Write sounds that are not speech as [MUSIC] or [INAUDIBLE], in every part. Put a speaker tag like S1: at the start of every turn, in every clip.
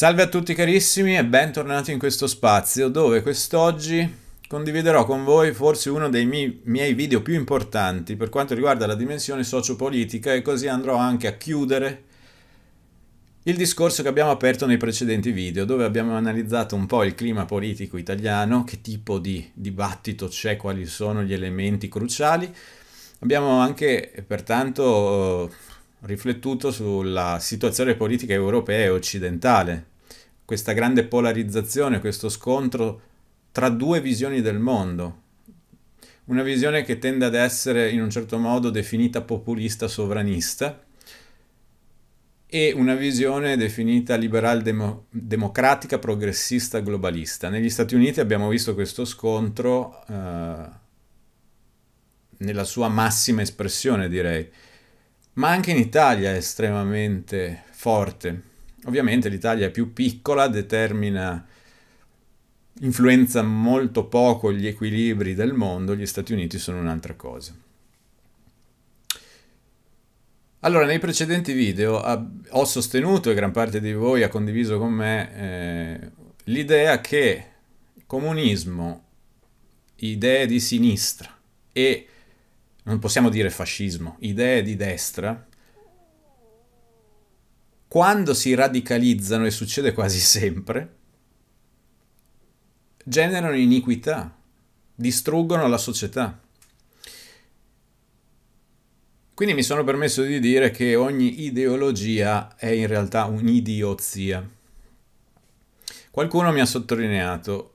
S1: Salve a tutti carissimi e bentornati in questo spazio dove quest'oggi condividerò con voi forse uno dei miei, miei video più importanti per quanto riguarda la dimensione sociopolitica e così andrò anche a chiudere il discorso che abbiamo aperto nei precedenti video dove abbiamo analizzato un po' il clima politico italiano, che tipo di dibattito c'è, quali sono gli elementi cruciali. Abbiamo anche pertanto riflettuto sulla situazione politica europea e occidentale, questa grande polarizzazione, questo scontro tra due visioni del mondo. Una visione che tende ad essere in un certo modo definita populista sovranista e una visione definita liberal -demo democratica progressista globalista. Negli Stati Uniti abbiamo visto questo scontro eh, nella sua massima espressione, direi, ma anche in Italia è estremamente forte. Ovviamente l'Italia è più piccola, determina, influenza molto poco gli equilibri del mondo, gli Stati Uniti sono un'altra cosa. Allora, nei precedenti video ho sostenuto, e gran parte di voi ha condiviso con me, eh, l'idea che comunismo, idee di sinistra e, non possiamo dire fascismo, idee di destra, quando si radicalizzano, e succede quasi [LAUGHS] sempre, generano iniquità, distruggono la società. Quindi mi sono permesso di dire che ogni ideologia è in realtà un'idiozia. Qualcuno mi ha sottolineato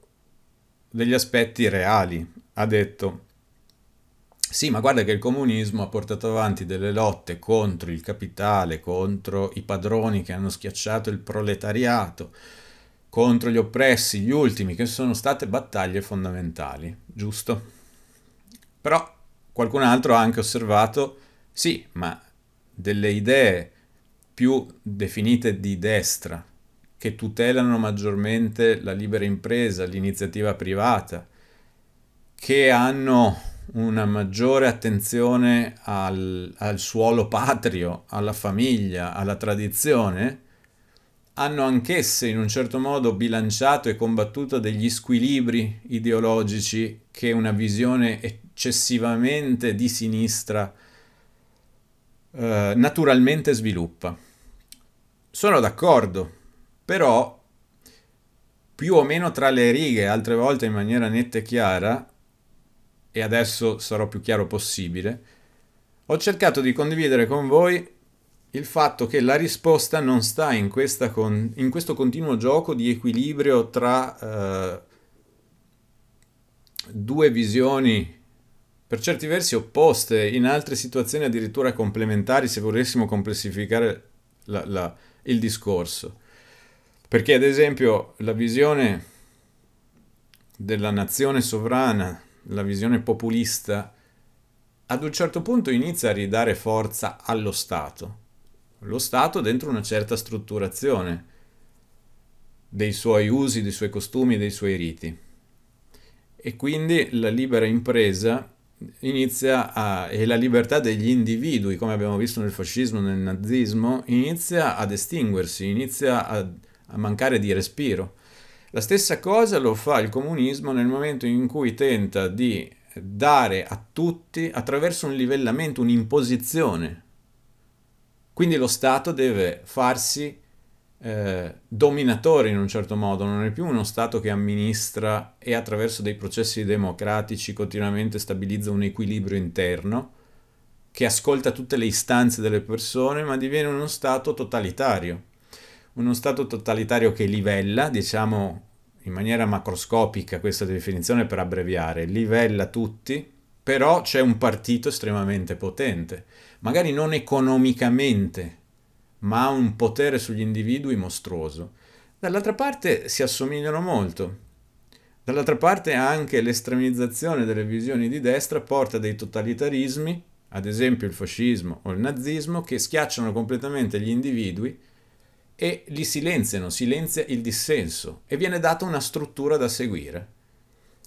S1: degli aspetti reali, ha detto sì, ma guarda che il comunismo ha portato avanti delle lotte contro il capitale, contro i padroni che hanno schiacciato il proletariato, contro gli oppressi, gli ultimi, che sono state battaglie fondamentali, giusto? Però qualcun altro ha anche osservato, sì, ma delle idee più definite di destra, che tutelano maggiormente la libera impresa, l'iniziativa privata, che hanno una maggiore attenzione al, al suolo patrio, alla famiglia, alla tradizione, hanno anch'esse in un certo modo bilanciato e combattuto degli squilibri ideologici che una visione eccessivamente di sinistra eh, naturalmente sviluppa. Sono d'accordo, però più o meno tra le righe, altre volte in maniera netta e chiara, e adesso sarò più chiaro possibile, ho cercato di condividere con voi il fatto che la risposta non sta in, con, in questo continuo gioco di equilibrio tra eh, due visioni per certi versi opposte, in altre situazioni addirittura complementari se volessimo complessificare la, la, il discorso. Perché ad esempio la visione della nazione sovrana la visione populista, ad un certo punto inizia a ridare forza allo Stato. Lo Stato dentro una certa strutturazione dei suoi usi, dei suoi costumi, dei suoi riti. E quindi la libera impresa inizia a, e la libertà degli individui, come abbiamo visto nel fascismo, nel nazismo, inizia ad estinguersi, inizia a, a mancare di respiro. La stessa cosa lo fa il comunismo nel momento in cui tenta di dare a tutti attraverso un livellamento, un'imposizione. Quindi lo Stato deve farsi eh, dominatore in un certo modo, non è più uno Stato che amministra e attraverso dei processi democratici continuamente stabilizza un equilibrio interno, che ascolta tutte le istanze delle persone, ma diviene uno Stato totalitario uno Stato totalitario che livella, diciamo in maniera macroscopica questa definizione per abbreviare, livella tutti, però c'è un partito estremamente potente, magari non economicamente, ma ha un potere sugli individui mostruoso. Dall'altra parte si assomigliano molto. Dall'altra parte anche l'estremizzazione delle visioni di destra porta a dei totalitarismi, ad esempio il fascismo o il nazismo, che schiacciano completamente gli individui e li silenziano, silenzia il dissenso e viene data una struttura da seguire.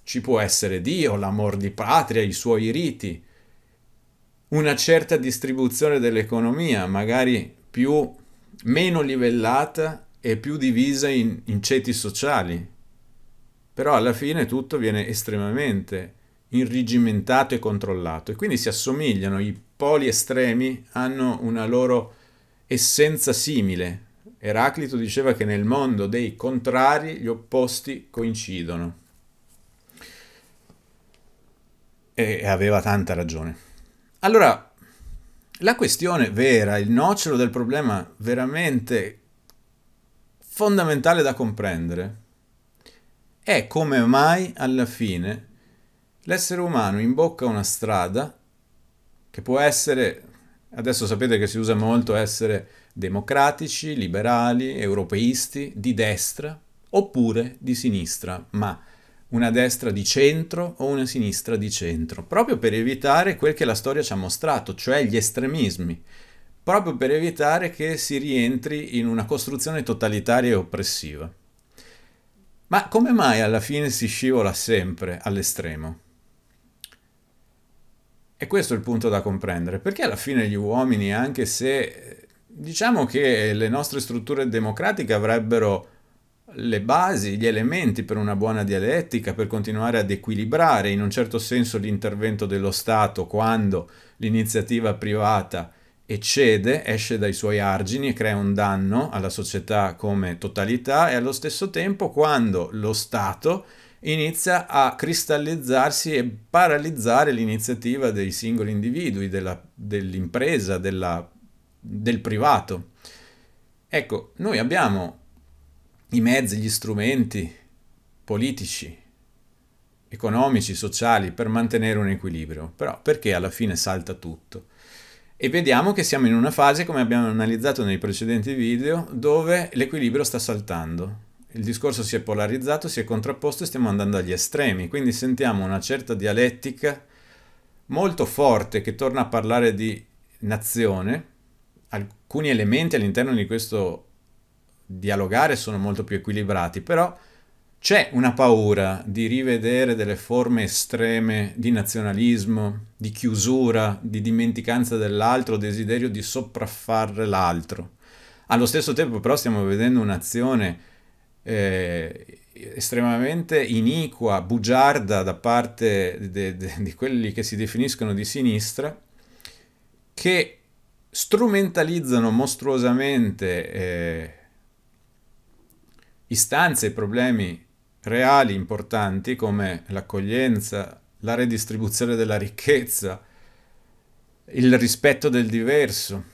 S1: Ci può essere Dio, l'amor di patria, i suoi riti, una certa distribuzione dell'economia, magari più, meno livellata e più divisa in, in ceti sociali. Però alla fine tutto viene estremamente irrigimentato e controllato e quindi si assomigliano, i poli estremi hanno una loro essenza simile, Eraclito diceva che nel mondo dei contrari gli opposti coincidono. E aveva tanta ragione. Allora, la questione vera, il nocciolo del problema veramente fondamentale da comprendere è come mai alla fine l'essere umano imbocca una strada che può essere Adesso sapete che si usa molto essere democratici, liberali, europeisti, di destra oppure di sinistra, ma una destra di centro o una sinistra di centro, proprio per evitare quel che la storia ci ha mostrato, cioè gli estremismi, proprio per evitare che si rientri in una costruzione totalitaria e oppressiva. Ma come mai alla fine si scivola sempre all'estremo? E questo è il punto da comprendere, perché alla fine gli uomini, anche se diciamo che le nostre strutture democratiche avrebbero le basi, gli elementi per una buona dialettica, per continuare ad equilibrare in un certo senso l'intervento dello Stato quando l'iniziativa privata eccede, esce dai suoi argini e crea un danno alla società come totalità e allo stesso tempo quando lo Stato inizia a cristallizzarsi e paralizzare l'iniziativa dei singoli individui, dell'impresa, dell del privato. Ecco, noi abbiamo i mezzi, gli strumenti politici, economici, sociali per mantenere un equilibrio, però perché alla fine salta tutto? E vediamo che siamo in una fase, come abbiamo analizzato nei precedenti video, dove l'equilibrio sta saltando il discorso si è polarizzato, si è contrapposto e stiamo andando agli estremi, quindi sentiamo una certa dialettica molto forte che torna a parlare di nazione, alcuni elementi all'interno di questo dialogare sono molto più equilibrati, però c'è una paura di rivedere delle forme estreme di nazionalismo, di chiusura, di dimenticanza dell'altro, desiderio di sopraffare l'altro. Allo stesso tempo però stiamo vedendo un'azione eh, estremamente iniqua, bugiarda da parte di quelli che si definiscono di sinistra, che strumentalizzano mostruosamente eh, istanze e problemi reali importanti come l'accoglienza, la redistribuzione della ricchezza, il rispetto del diverso,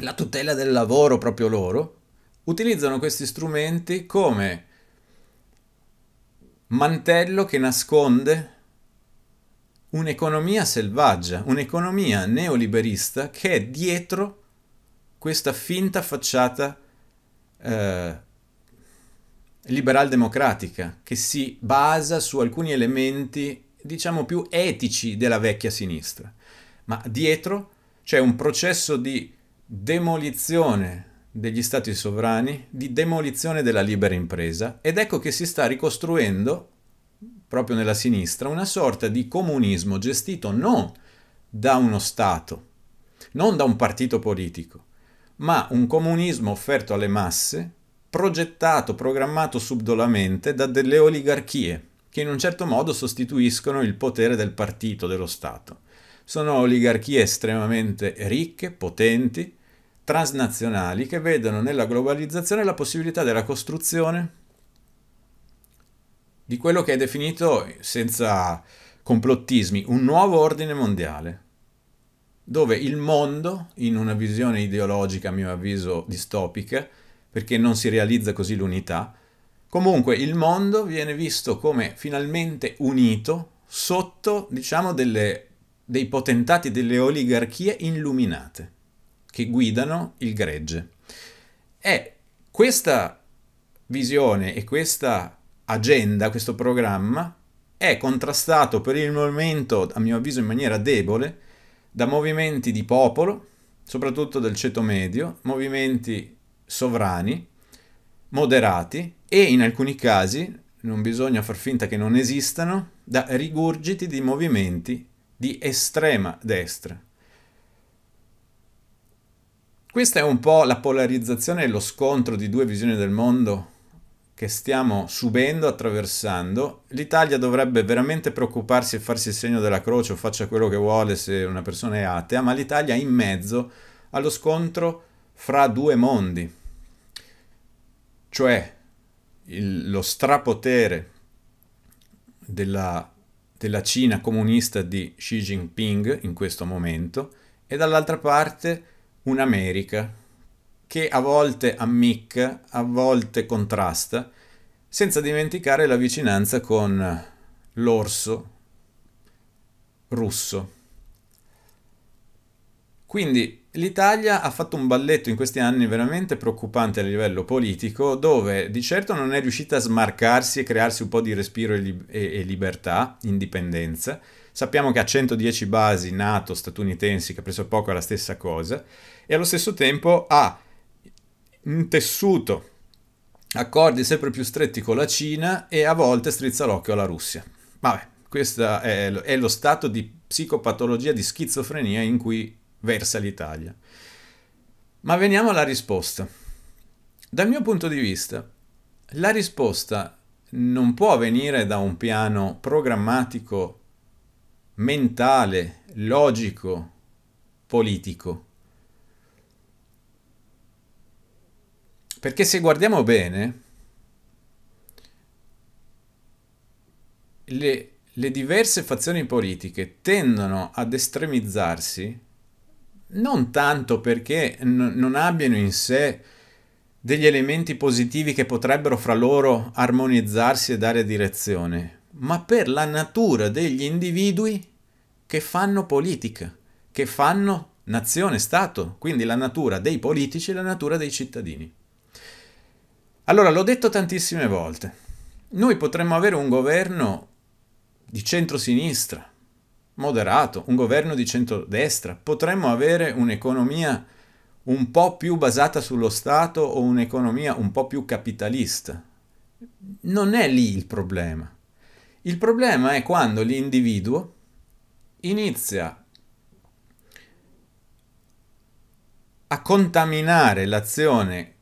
S1: la tutela del lavoro proprio loro, utilizzano questi strumenti come mantello che nasconde un'economia selvaggia, un'economia neoliberista che è dietro questa finta facciata eh, liberal democratica che si basa su alcuni elementi diciamo più etici della vecchia sinistra ma dietro c'è un processo di demolizione degli stati sovrani, di demolizione della libera impresa ed ecco che si sta ricostruendo, proprio nella sinistra, una sorta di comunismo gestito non da uno Stato, non da un partito politico, ma un comunismo offerto alle masse, progettato, programmato subdolamente da delle oligarchie che in un certo modo sostituiscono il potere del partito, dello Stato. Sono oligarchie estremamente ricche, potenti, transnazionali che vedono nella globalizzazione la possibilità della costruzione di quello che è definito, senza complottismi, un nuovo ordine mondiale, dove il mondo, in una visione ideologica a mio avviso distopica, perché non si realizza così l'unità, comunque il mondo viene visto come finalmente unito sotto, diciamo, delle, dei potentati, delle oligarchie illuminate che guidano il gregge. E questa visione e questa agenda, questo programma, è contrastato per il momento, a mio avviso in maniera debole, da movimenti di popolo, soprattutto del ceto medio, movimenti sovrani, moderati e in alcuni casi, non bisogna far finta che non esistano, da rigurgiti di movimenti di estrema destra. Questa è un po' la polarizzazione e lo scontro di due visioni del mondo che stiamo subendo, attraversando. L'Italia dovrebbe veramente preoccuparsi e farsi il segno della croce o faccia quello che vuole se una persona è atea, ma l'Italia è in mezzo allo scontro fra due mondi, cioè il, lo strapotere della, della Cina comunista di Xi Jinping in questo momento e dall'altra parte un'America che a volte ammicca, a volte contrasta, senza dimenticare la vicinanza con l'orso russo. Quindi l'Italia ha fatto un balletto in questi anni veramente preoccupante a livello politico, dove di certo non è riuscita a smarcarsi e crearsi un po' di respiro e, li e libertà, indipendenza, Sappiamo che ha 110 basi NATO statunitensi, che poco è la stessa cosa, e allo stesso tempo ha un tessuto accordi sempre più stretti con la Cina e a volte strizza l'occhio alla Russia. Vabbè, questo è, è lo stato di psicopatologia, di schizofrenia in cui versa l'Italia. Ma veniamo alla risposta. Dal mio punto di vista, la risposta non può venire da un piano programmatico mentale, logico, politico. Perché se guardiamo bene, le, le, diverse fazioni politiche tendono ad estremizzarsi non tanto perché non abbiano in sé degli elementi positivi che potrebbero fra loro armonizzarsi e dare direzione, ma per la natura degli individui che fanno politica, che fanno nazione-stato, quindi la natura dei politici e la natura dei cittadini. Allora, l'ho detto tantissime volte, noi potremmo avere un governo di centrosinistra, moderato, un governo di centrodestra, potremmo avere un'economia un po' più basata sullo Stato o un'economia un po' più capitalista. Non è lì il problema. Il problema è quando l'individuo inizia a contaminare l'azione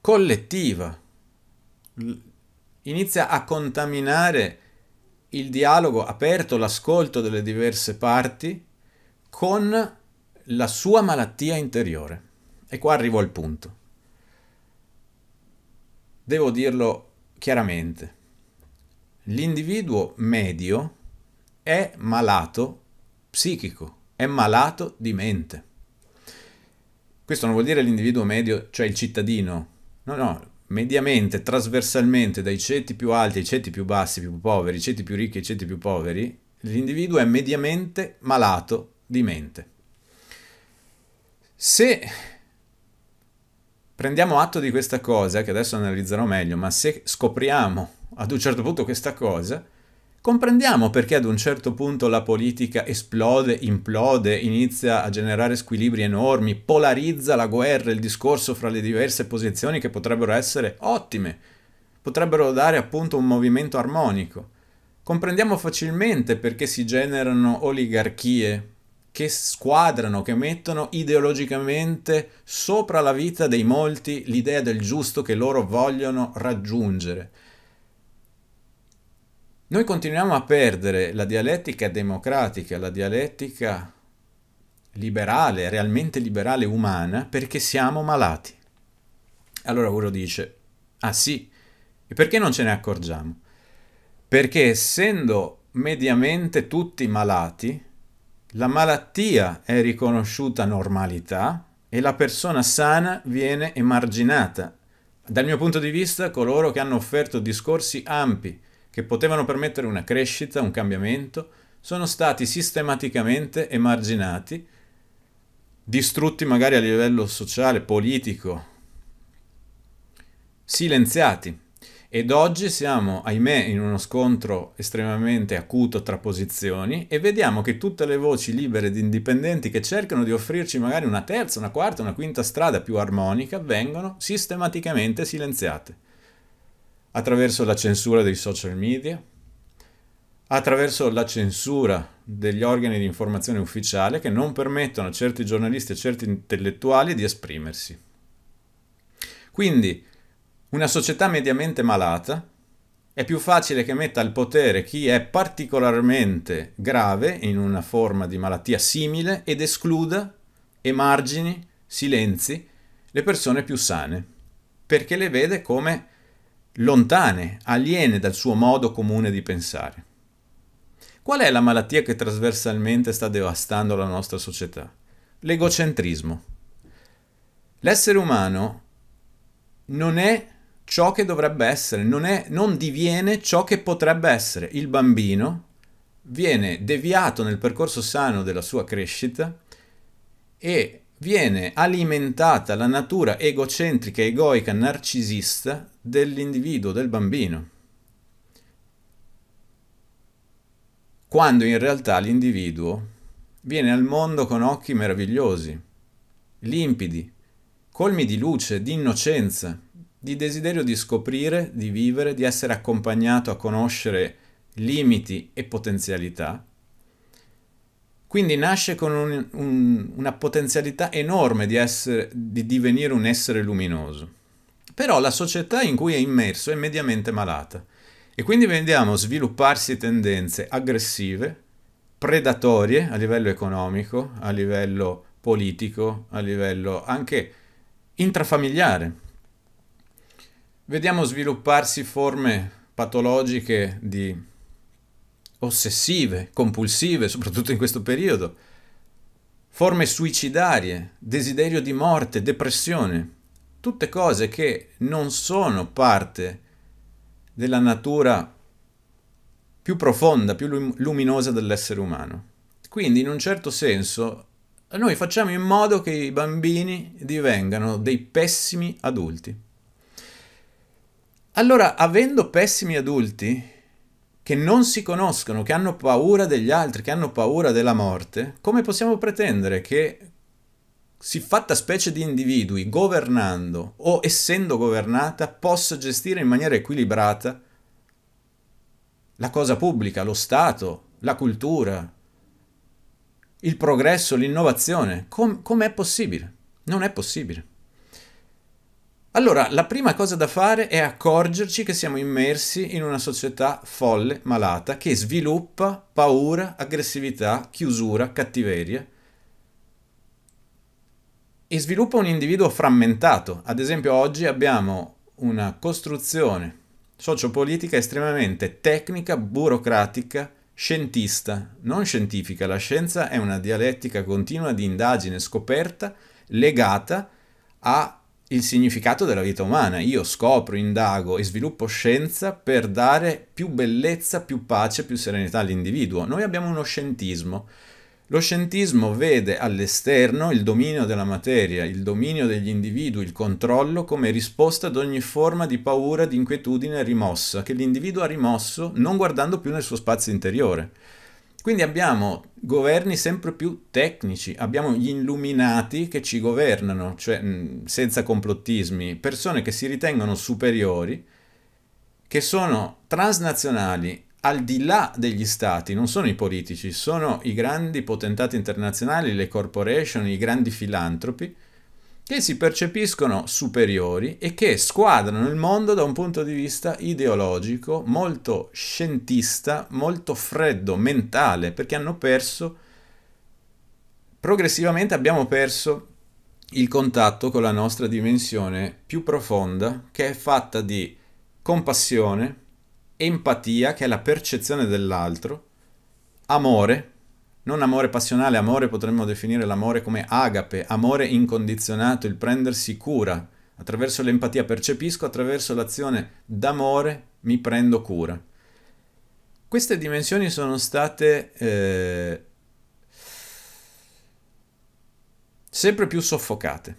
S1: collettiva, inizia a contaminare il dialogo aperto, l'ascolto delle diverse parti con la sua malattia interiore. E qua arrivo al punto. Devo dirlo chiaramente l'individuo medio è malato psichico, è malato di mente. Questo non vuol dire l'individuo medio, cioè il cittadino, no, no, mediamente, trasversalmente, dai ceti più alti ai ceti più bassi, più poveri, ai ceti più ricchi ai ceti più poveri, l'individuo è mediamente malato di mente. Se prendiamo atto di questa cosa, che adesso analizzerò meglio, ma se scopriamo ad un certo punto questa cosa, comprendiamo perché ad un certo punto la politica esplode, implode, inizia a generare squilibri enormi, polarizza la guerra, il discorso fra le diverse posizioni che potrebbero essere ottime, potrebbero dare appunto un movimento armonico. Comprendiamo facilmente perché si generano oligarchie che squadrano, che mettono ideologicamente sopra la vita dei molti l'idea del giusto che loro vogliono raggiungere noi continuiamo a perdere la dialettica democratica, la dialettica liberale, realmente liberale umana, perché siamo malati. Allora uno dice, ah sì, e perché non ce ne accorgiamo? Perché essendo mediamente tutti malati, la malattia è riconosciuta normalità e la persona sana viene emarginata. Dal mio punto di vista, coloro che hanno offerto discorsi ampi che potevano permettere una crescita, un cambiamento, sono stati sistematicamente emarginati, distrutti magari a livello sociale, politico, silenziati. Ed oggi siamo, ahimè, in uno scontro estremamente acuto tra posizioni e vediamo che tutte le voci libere ed indipendenti che cercano di offrirci magari una terza, una quarta, una quinta strada più armonica vengono sistematicamente silenziate attraverso la censura dei social media, attraverso la censura degli organi di informazione ufficiale che non permettono a certi giornalisti e certi intellettuali di esprimersi. Quindi una società mediamente malata è più facile che metta al potere chi è particolarmente grave in una forma di malattia simile ed escluda, emargini, silenzi le persone più sane, perché le vede come lontane, aliene dal suo modo comune di pensare. Qual è la malattia che trasversalmente sta devastando la nostra società? L'egocentrismo. L'essere umano non è ciò che dovrebbe essere, non, è, non diviene ciò che potrebbe essere. Il bambino viene deviato nel percorso sano della sua crescita e viene alimentata la natura egocentrica, egoica, narcisista dell'individuo, del bambino. Quando in realtà l'individuo viene al mondo con occhi meravigliosi, limpidi, colmi di luce, di innocenza, di desiderio di scoprire, di vivere, di essere accompagnato a conoscere limiti e potenzialità, quindi nasce con un, un, una potenzialità enorme di, essere, di divenire un essere luminoso. Però la società in cui è immerso è mediamente malata e quindi vediamo svilupparsi tendenze aggressive, predatorie a livello economico, a livello politico, a livello anche intrafamiliare. Vediamo svilupparsi forme patologiche di ossessive, compulsive, soprattutto in questo periodo, forme suicidarie, desiderio di morte, depressione, tutte cose che non sono parte della natura più profonda, più luminosa dell'essere umano. Quindi in un certo senso noi facciamo in modo che i bambini divengano dei pessimi adulti. Allora, avendo pessimi adulti, che non si conoscono, che hanno paura degli altri, che hanno paura della morte, come possiamo pretendere che si fatta specie di individui, governando o essendo governata, possa gestire in maniera equilibrata la cosa pubblica, lo Stato, la cultura, il progresso, l'innovazione? Com- com'è possibile? Non è possibile. Allora, la prima cosa da fare è accorgerci che siamo immersi in una società folle, malata, che sviluppa paura, aggressività, chiusura, cattiveria e sviluppa un individuo frammentato. Ad esempio, oggi abbiamo una costruzione sociopolitica estremamente tecnica, burocratica, scientista, non scientifica. La scienza è una dialettica continua di indagine, scoperta, legata a il significato della vita umana. Io scopro, indago e sviluppo scienza per dare più bellezza, più pace, più serenità all'individuo. Noi abbiamo uno scientismo. Lo scientismo vede all'esterno il dominio della materia, il dominio degli individui, il controllo come risposta ad ogni forma di paura, di inquietudine rimossa, che l'individuo ha rimosso non guardando più nel suo spazio interiore. Quindi abbiamo governi sempre più tecnici, abbiamo gli illuminati che ci governano, cioè senza complottismi, persone che si ritengono superiori, che sono transnazionali al di là degli stati, non sono i politici, sono i grandi potentati internazionali, le corporation, i grandi filantropi, che si percepiscono superiori e che squadrano il mondo da un punto di vista ideologico molto scientista, molto freddo, mentale, perché hanno perso, progressivamente abbiamo perso il contatto con la nostra dimensione più profonda, che è fatta di compassione, empatia, che è la percezione dell'altro, amore, non amore passionale, amore potremmo definire l'amore come agape, amore incondizionato, il prendersi cura. Attraverso l'empatia percepisco, attraverso l'azione d'amore mi prendo cura. Queste dimensioni sono state eh, sempre più soffocate.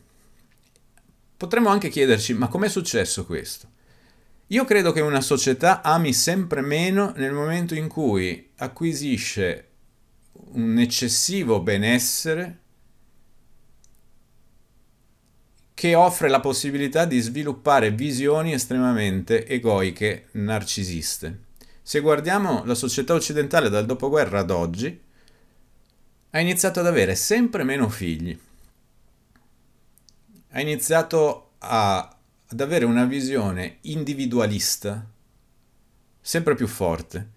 S1: Potremmo anche chiederci, ma com'è successo questo? Io credo che una società ami sempre meno nel momento in cui acquisisce un eccessivo benessere che offre la possibilità di sviluppare visioni estremamente egoiche, narcisiste. Se guardiamo la società occidentale dal dopoguerra ad oggi, ha iniziato ad avere sempre meno figli, ha iniziato a, ad avere una visione individualista sempre più forte,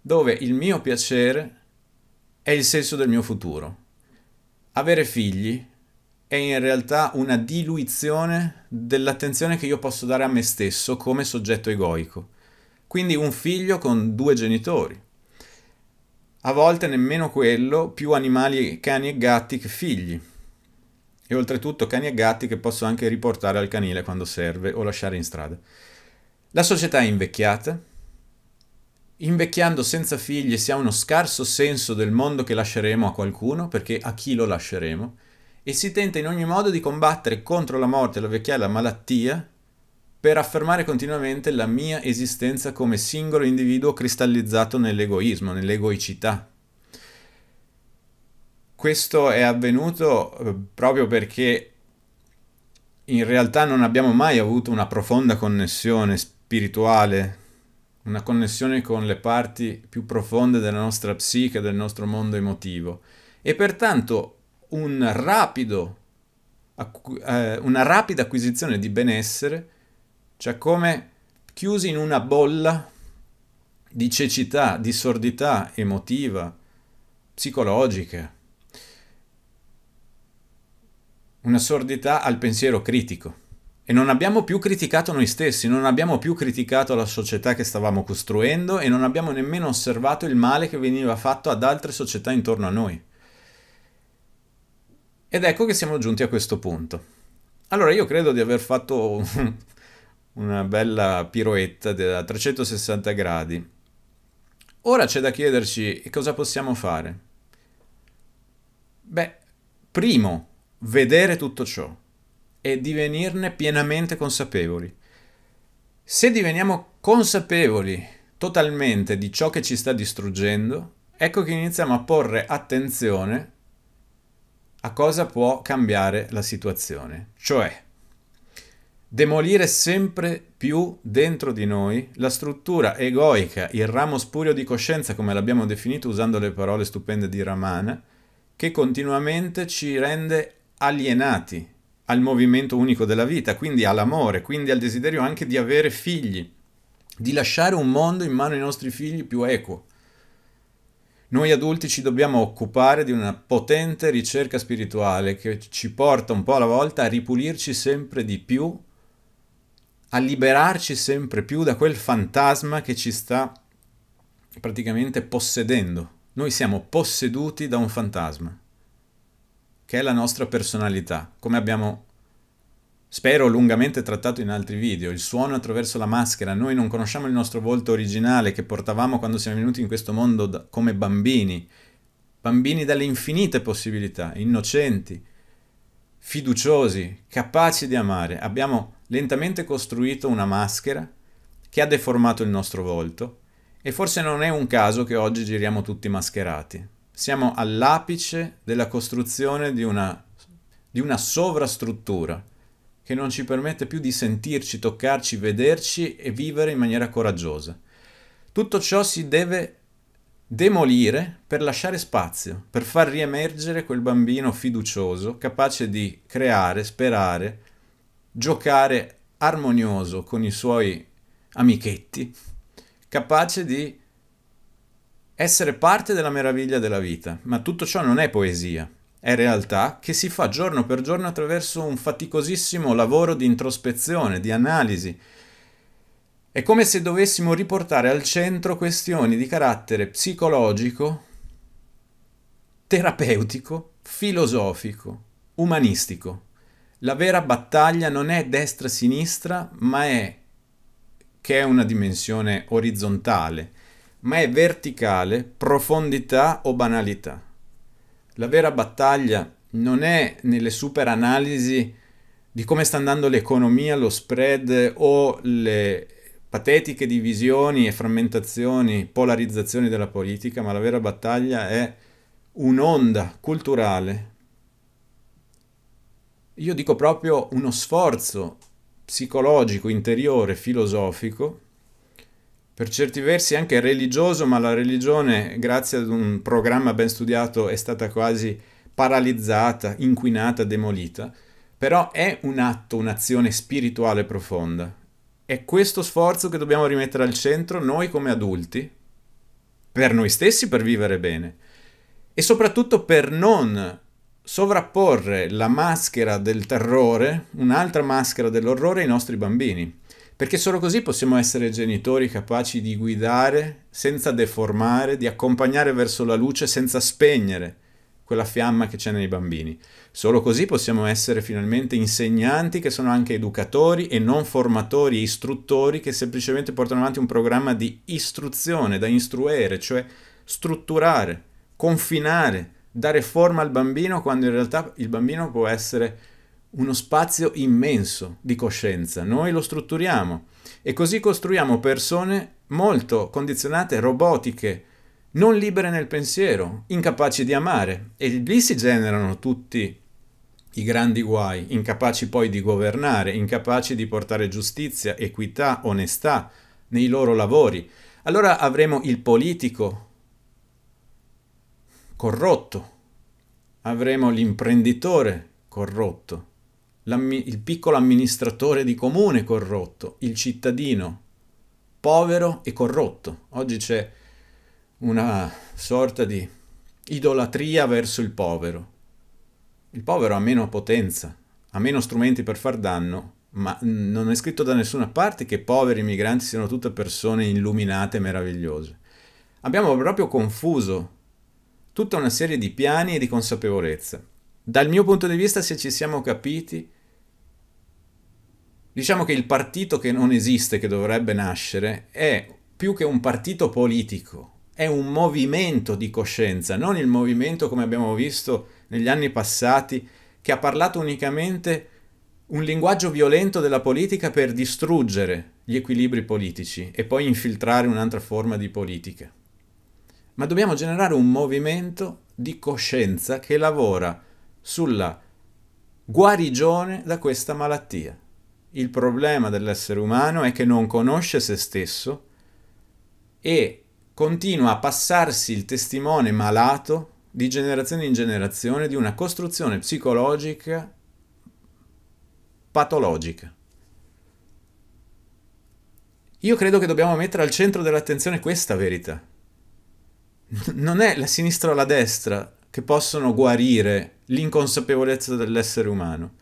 S1: dove il mio piacere è il senso del mio futuro. Avere figli è in realtà una diluizione dell'attenzione che io posso dare a me stesso come soggetto egoico. Quindi un figlio con due genitori. A volte nemmeno quello, più animali, cani e gatti che figli. E oltretutto cani e gatti che posso anche riportare al canile quando serve o lasciare in strada. La società è invecchiata, invecchiando senza figli si ha uno scarso senso del mondo che lasceremo a qualcuno, perché a chi lo lasceremo, e si tenta in ogni modo di combattere contro la morte, la vecchiaia, e la malattia, per affermare continuamente la mia esistenza come singolo individuo cristallizzato nell'egoismo, nell'egoicità. Questo è avvenuto eh, proprio perché in realtà non abbiamo mai avuto una profonda connessione spirituale una connessione con le parti più profonde della nostra psiche, del nostro mondo emotivo e pertanto un rapido, eh, una rapida acquisizione di benessere, cioè come chiusi in una bolla di cecità, di sordità emotiva, psicologica, una sordità al pensiero critico. E non abbiamo più criticato noi stessi, non abbiamo più criticato la società che stavamo costruendo e non abbiamo nemmeno osservato il male che veniva fatto ad altre società intorno a noi. Ed ecco che siamo giunti a questo punto. Allora io credo di aver fatto [LAUGHS] una bella piroetta da 360 gradi. Ora c'è da chiederci cosa possiamo fare. Beh, primo, vedere tutto ciò e divenirne pienamente consapevoli. Se diveniamo consapevoli totalmente di ciò che ci sta distruggendo, ecco che iniziamo a porre attenzione a cosa può cambiare la situazione, cioè demolire sempre più dentro di noi la struttura egoica, il ramo spurio di coscienza, come l'abbiamo definito usando le parole stupende di Ramana, che continuamente ci rende alienati al movimento unico della vita, quindi all'amore, quindi al desiderio anche di avere figli, di lasciare un mondo in mano ai nostri figli più equo. Noi adulti ci dobbiamo occupare di una potente ricerca spirituale che ci porta un po' alla volta a ripulirci sempre di più, a liberarci sempre più da quel fantasma che ci sta praticamente possedendo. Noi siamo posseduti da un fantasma che è la nostra personalità, come abbiamo spero lungamente trattato in altri video, il suono attraverso la maschera, noi non conosciamo il nostro volto originale che portavamo quando siamo venuti in questo mondo da, come bambini, bambini dalle infinite possibilità, innocenti, fiduciosi, capaci di amare, abbiamo lentamente costruito una maschera che ha deformato il nostro volto e forse non è un caso che oggi giriamo tutti mascherati siamo all'apice della costruzione di una, di una sovrastruttura che non ci permette più di sentirci, toccarci, vederci e vivere in maniera coraggiosa. Tutto ciò si deve demolire per lasciare spazio, per far riemergere quel bambino fiducioso, capace di creare, sperare, giocare armonioso con i suoi amichetti, capace di essere parte della meraviglia della vita, ma tutto ciò non è poesia, è realtà che si fa giorno per giorno attraverso un faticosissimo lavoro di introspezione, di analisi. È come se dovessimo riportare al centro questioni di carattere psicologico, terapeutico, filosofico, umanistico. La vera battaglia non è destra-sinistra, ma è che è una dimensione orizzontale, ma è verticale, profondità o banalità. La vera battaglia non è nelle super analisi di come sta andando l'economia, lo spread o le patetiche divisioni e frammentazioni, polarizzazioni della politica, ma la vera battaglia è un'onda culturale. Io dico proprio uno sforzo psicologico, interiore, filosofico, per certi versi anche religioso, ma la religione, grazie ad un programma ben studiato, è stata quasi paralizzata, inquinata, demolita, però è un atto, un'azione spirituale profonda. È questo sforzo che dobbiamo rimettere al centro noi come adulti, per noi stessi, per vivere bene, e soprattutto per non sovrapporre la maschera del terrore, un'altra maschera dell'orrore ai nostri bambini perché solo così possiamo essere genitori capaci di guidare senza deformare, di accompagnare verso la luce senza spegnere quella fiamma che c'è nei bambini. Solo così possiamo essere finalmente insegnanti che sono anche educatori e non formatori, e istruttori che semplicemente portano avanti un programma di istruzione, da istruire, cioè strutturare, confinare, dare forma al bambino quando in realtà il bambino può essere uno spazio immenso di coscienza, noi lo strutturiamo e così costruiamo persone molto condizionate, robotiche, non libere nel pensiero, incapaci di amare e lì si generano tutti i grandi guai, incapaci poi di governare, incapaci di portare giustizia, equità, onestà nei loro lavori. Allora avremo il politico corrotto, avremo l'imprenditore corrotto, il piccolo amministratore di comune corrotto, il cittadino povero e corrotto. Oggi c'è una sorta di idolatria verso il povero. Il povero ha meno potenza, ha meno strumenti per far danno, ma non è scritto da nessuna parte che poveri migranti siano tutte persone illuminate e meravigliose. Abbiamo proprio confuso tutta una serie di piani e di consapevolezze. Dal mio punto di vista, se ci siamo capiti, Diciamo che il partito che non esiste, che dovrebbe nascere, è più che un partito politico, è un movimento di coscienza, non il movimento come abbiamo visto negli anni passati, che ha parlato unicamente un linguaggio violento della politica per distruggere gli equilibri politici e poi infiltrare un'altra forma di politica. Ma dobbiamo generare un movimento di coscienza che lavora sulla guarigione da questa malattia il problema dell'essere umano è che non conosce se stesso e continua a passarsi il testimone malato di generazione in generazione di una costruzione psicologica patologica. Io credo che dobbiamo mettere al centro dell'attenzione questa verità. Non è la sinistra o la destra che possono guarire l'inconsapevolezza dell'essere umano.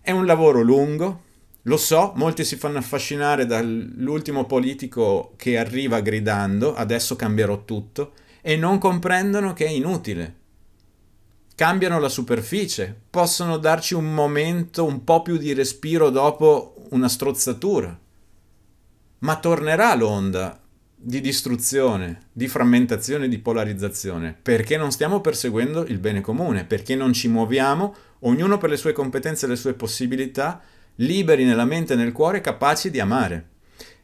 S1: È un lavoro lungo, lo so, molti si fanno affascinare dall'ultimo politico che arriva gridando adesso cambierò tutto e non comprendono che è inutile. Cambiano la superficie, possono darci un momento, un po' più di respiro dopo una strozzatura. Ma tornerà l'onda di distruzione, di frammentazione, di polarizzazione, perché non stiamo perseguendo il bene comune, perché non ci muoviamo, ognuno per le sue competenze e le sue possibilità, liberi nella mente e nel cuore, capaci di amare.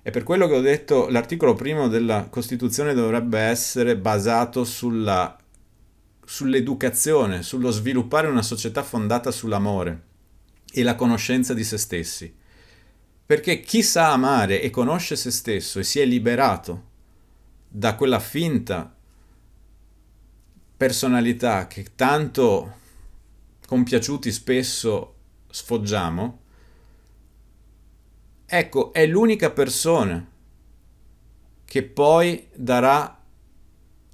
S1: E per quello che ho detto, l'articolo primo della Costituzione dovrebbe essere basato sulla, sull'educazione, sullo sviluppare una società fondata sull'amore e la conoscenza di se stessi. Perché chi sa amare e conosce se stesso e si è liberato da quella finta personalità che tanto compiaciuti spesso sfoggiamo, Ecco, è l'unica persona che poi darà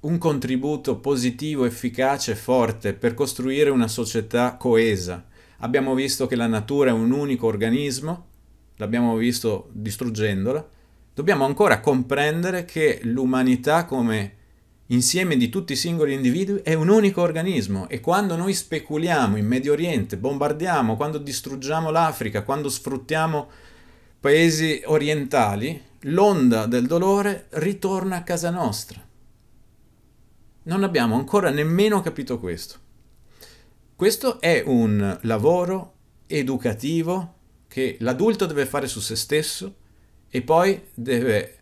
S1: un contributo positivo, efficace, forte per costruire una società coesa. Abbiamo visto che la natura è un unico organismo, l'abbiamo visto distruggendola. Dobbiamo ancora comprendere che l'umanità come insieme di tutti i singoli individui è un unico organismo e quando noi speculiamo in Medio Oriente, bombardiamo, quando distruggiamo l'Africa, quando sfruttiamo paesi orientali, l'onda del dolore ritorna a casa nostra. Non abbiamo ancora nemmeno capito questo. Questo è un lavoro educativo che l'adulto deve fare su se stesso e poi deve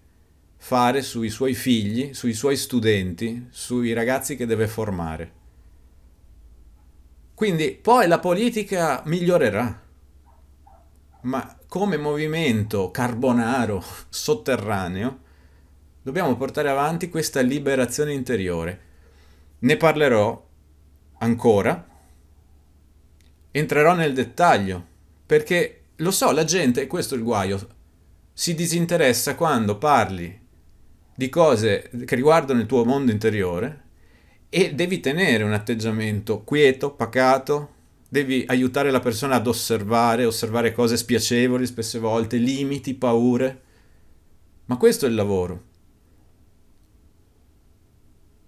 S1: fare sui suoi figli, sui suoi studenti, sui ragazzi che deve formare. Quindi poi la politica migliorerà, ma come movimento carbonaro sotterraneo, dobbiamo portare avanti questa liberazione interiore. Ne parlerò ancora, entrerò nel dettaglio, perché lo so, la gente, questo è il guaio, si disinteressa quando parli di cose che riguardano il tuo mondo interiore e devi tenere un atteggiamento quieto, pacato, devi aiutare la persona ad osservare, osservare cose spiacevoli spesse volte, limiti, paure. Ma questo è il lavoro.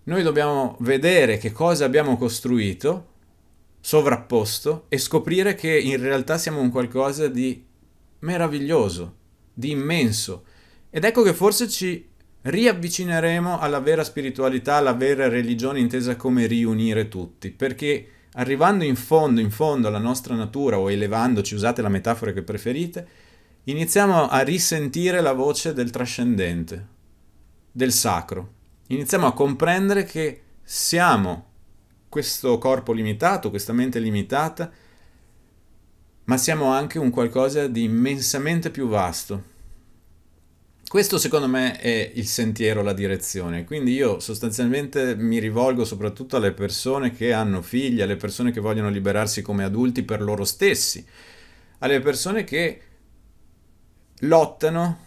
S1: Noi dobbiamo vedere che cosa abbiamo costruito, sovrapposto, e scoprire che in realtà siamo un qualcosa di meraviglioso, di immenso. Ed ecco che forse ci riavvicineremo alla vera spiritualità, alla vera religione intesa come riunire tutti, perché arrivando in fondo, in fondo alla nostra natura o elevandoci, usate la metafora che preferite, iniziamo a risentire la voce del trascendente, del sacro. Iniziamo a comprendere che siamo questo corpo limitato, questa mente limitata, ma siamo anche un qualcosa di immensamente più vasto, questo secondo me è il sentiero, la direzione, quindi io sostanzialmente mi rivolgo soprattutto alle persone che hanno figli, alle persone che vogliono liberarsi come adulti per loro stessi, alle persone che lottano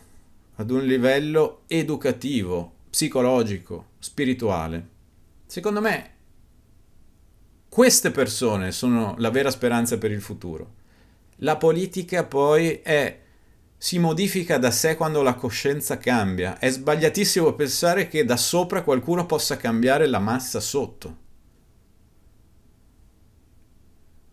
S1: ad un livello educativo, psicologico, spirituale. Secondo me queste persone sono la vera speranza per il futuro. La politica poi è si modifica da sé quando la coscienza cambia. È sbagliatissimo pensare che da sopra qualcuno possa cambiare la massa sotto.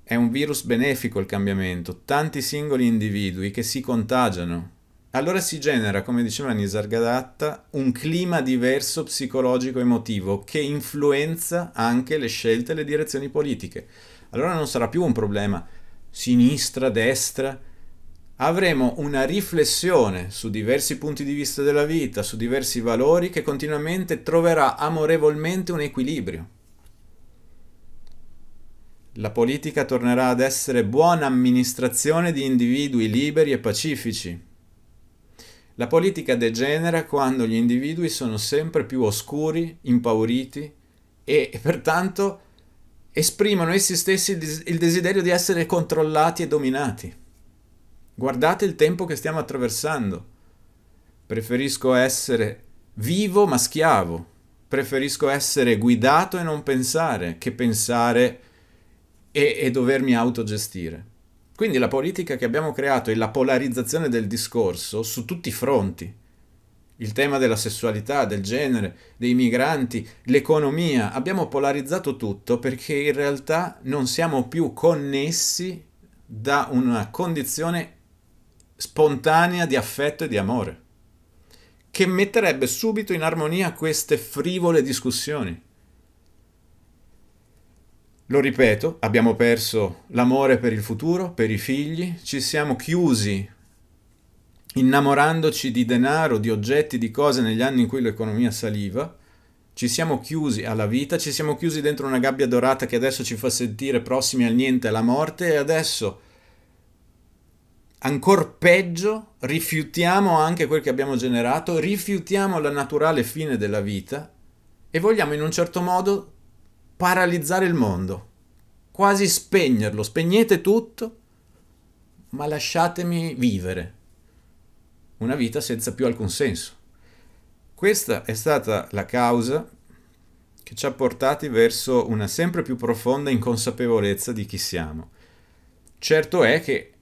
S1: È un virus benefico il cambiamento, tanti singoli individui che si contagiano. Allora si genera, come diceva Nisargadatta, un clima diverso psicologico-emotivo che influenza anche le scelte e le direzioni politiche. Allora non sarà più un problema sinistra, destra, avremo una riflessione su diversi punti di vista della vita, su diversi valori che continuamente troverà amorevolmente un equilibrio. La politica tornerà ad essere buona amministrazione di individui liberi e pacifici. La politica degenera quando gli individui sono sempre più oscuri, impauriti e pertanto esprimono essi stessi il desiderio di essere controllati e dominati. Guardate il tempo che stiamo attraversando. Preferisco essere vivo ma schiavo. Preferisco essere guidato e non pensare che pensare e, e dovermi autogestire. Quindi la politica che abbiamo creato e la polarizzazione del discorso su tutti i fronti, il tema della sessualità, del genere, dei migranti, l'economia, abbiamo polarizzato tutto perché in realtà non siamo più connessi da una condizione spontanea di affetto e di amore, che metterebbe subito in armonia queste frivole discussioni. Lo ripeto, abbiamo perso l'amore per il futuro, per i figli, ci siamo chiusi innamorandoci di denaro, di oggetti, di cose negli anni in cui l'economia saliva, ci siamo chiusi alla vita, ci siamo chiusi dentro una gabbia dorata che adesso ci fa sentire prossimi al niente, alla morte e adesso ancora peggio, rifiutiamo anche quel che abbiamo generato, rifiutiamo la naturale fine della vita e vogliamo in un certo modo paralizzare il mondo, quasi spegnerlo, spegnete tutto, ma lasciatemi vivere una vita senza più alcun senso. Questa è stata la causa che ci ha portati verso una sempre più profonda inconsapevolezza di chi siamo. Certo è che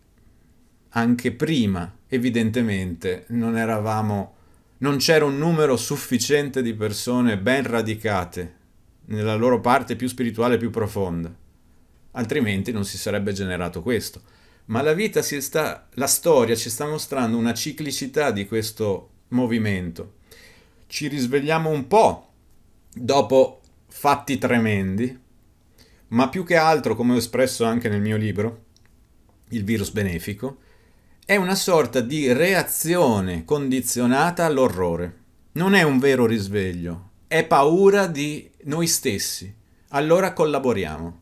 S1: anche prima evidentemente non eravamo non c'era un numero sufficiente di persone ben radicate nella loro parte più spirituale e più profonda, altrimenti non si sarebbe generato questo. Ma la vita si sta, la storia ci sta mostrando una ciclicità di questo movimento. Ci risvegliamo un po' dopo fatti tremendi, ma più che altro, come ho espresso anche nel mio libro, Il virus benefico, è una sorta di reazione condizionata all'orrore. Non è un vero risveglio, è paura di noi stessi. Allora collaboriamo,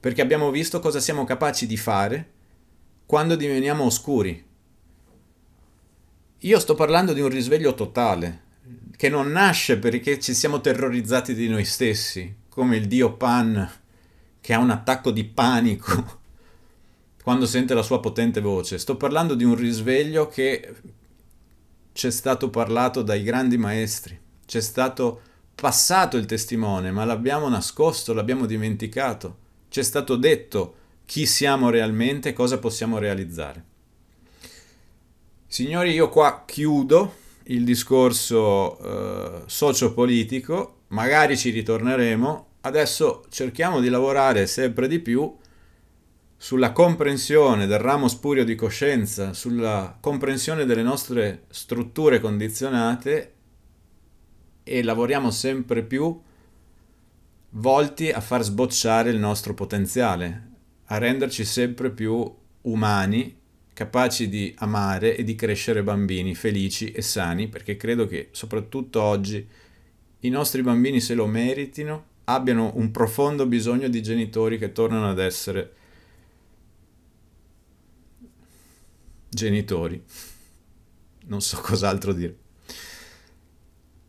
S1: perché abbiamo visto cosa siamo capaci di fare quando diveniamo oscuri. Io sto parlando di un risveglio totale, che non nasce perché ci siamo terrorizzati di noi stessi, come il dio Pan che ha un attacco di panico quando sente la sua potente voce. Sto parlando di un risveglio che c'è stato parlato dai grandi maestri, c'è stato passato il testimone, ma l'abbiamo nascosto, l'abbiamo dimenticato. C'è stato detto chi siamo realmente e cosa possiamo realizzare. Signori, io qua chiudo il discorso eh, sociopolitico, magari ci ritorneremo, adesso cerchiamo di lavorare sempre di più sulla comprensione del ramo spurio di coscienza, sulla comprensione delle nostre strutture condizionate e lavoriamo sempre più volti a far sbocciare il nostro potenziale, a renderci sempre più umani, capaci di amare e di crescere bambini felici e sani, perché credo che soprattutto oggi i nostri bambini se lo meritino, abbiano un profondo bisogno di genitori che tornano ad essere genitori. Non so [LAUGHS] cos'altro dire.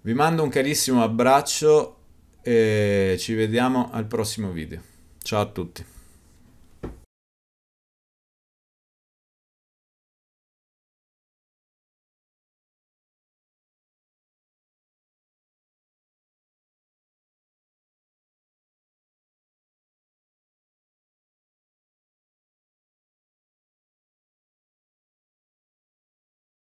S1: Vi mando un carissimo abbraccio e ci vediamo al prossimo video. Ciao a tutti.